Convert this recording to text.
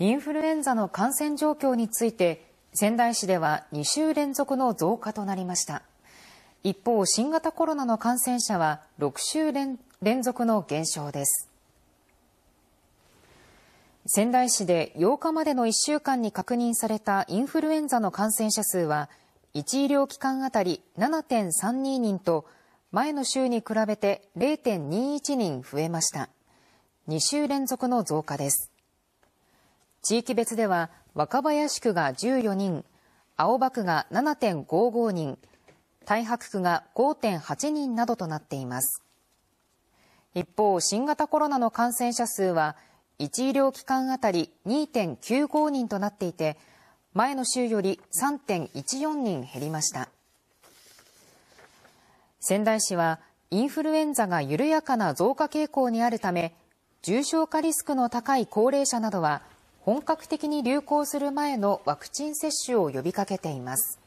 インフルエンザの感染状況について仙台市では2週連続の増加となりました一方新型コロナの感染者は6週連連続の減少です仙台市で8日までの1週間に確認されたインフルエンザの感染者数は1医療機関あたり7.32人と前の週に比べて0.21人増えました2週連続の増加です地域別では若林区が14人、青葉区が7.55人、太白区が5.8人などとなっています。一方、新型コロナの感染者数は、1医療機関あたり2.95人となっていて、前の週より3.14人減りました。仙台市は、インフルエンザが緩やかな増加傾向にあるため、重症化リスクの高い高齢者などは、本格的に流行する前のワクチン接種を呼びかけています。